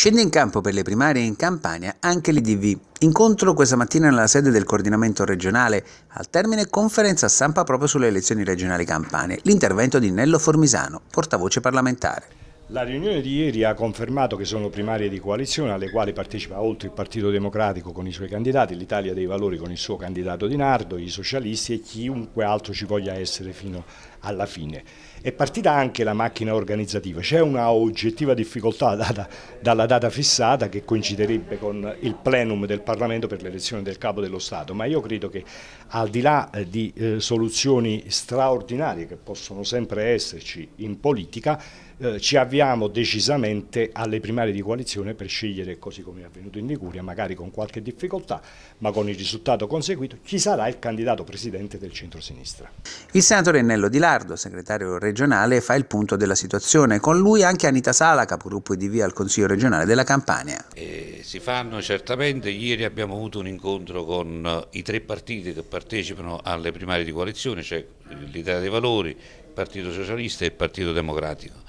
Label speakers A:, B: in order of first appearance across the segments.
A: Scende in campo per le primarie in Campania anche l'IDV. Incontro questa mattina nella sede del coordinamento regionale, al termine conferenza stampa proprio sulle elezioni regionali campane. L'intervento di Nello Formisano, portavoce parlamentare.
B: La riunione di ieri ha confermato che sono primarie di coalizione alle quali partecipa oltre il Partito Democratico con i suoi candidati, l'Italia dei Valori con il suo candidato Di Nardo, i socialisti e chiunque altro ci voglia essere fino alla fine. È partita anche la macchina organizzativa, c'è una oggettiva difficoltà data, dalla data fissata che coinciderebbe con il plenum del Parlamento per l'elezione del Capo dello Stato, ma io credo che al di là eh, di eh, soluzioni straordinarie che possono sempre esserci in politica, eh, ci avviamo decisamente alle primarie di coalizione per scegliere, così come è avvenuto in Liguria, magari con qualche difficoltà, ma con il risultato conseguito, chi sarà il candidato presidente del centro-sinistra.
A: Il senatore Nello Di Lardo, segretario regionale, fa il punto della situazione. Con lui anche Anita Sala, capogruppo via al Consiglio regionale della Campania.
C: Eh, si fanno certamente, ieri abbiamo avuto un incontro con eh, i tre partiti che partecipano alle primarie di coalizione, cioè l'Italia dei Valori, il Partito Socialista e il Partito Democratico.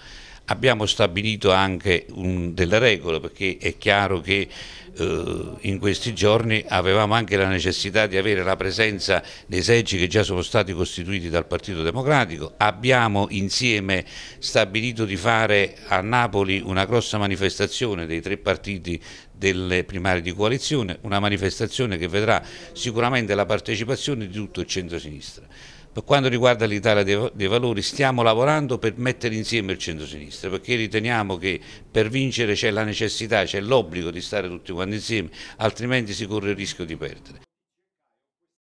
C: Abbiamo stabilito anche un, delle regole perché è chiaro che eh, in questi giorni avevamo anche la necessità di avere la presenza dei seggi che già sono stati costituiti dal Partito Democratico, abbiamo insieme stabilito di fare a Napoli una grossa manifestazione dei tre partiti delle primarie di coalizione, una manifestazione che vedrà sicuramente la partecipazione di tutto il centro-sinistra. Per quanto riguarda l'Italia dei Valori stiamo lavorando per mettere insieme il centro-sinistra perché riteniamo che per vincere c'è la necessità, c'è l'obbligo di stare tutti quanti insieme altrimenti si corre il rischio di perdere.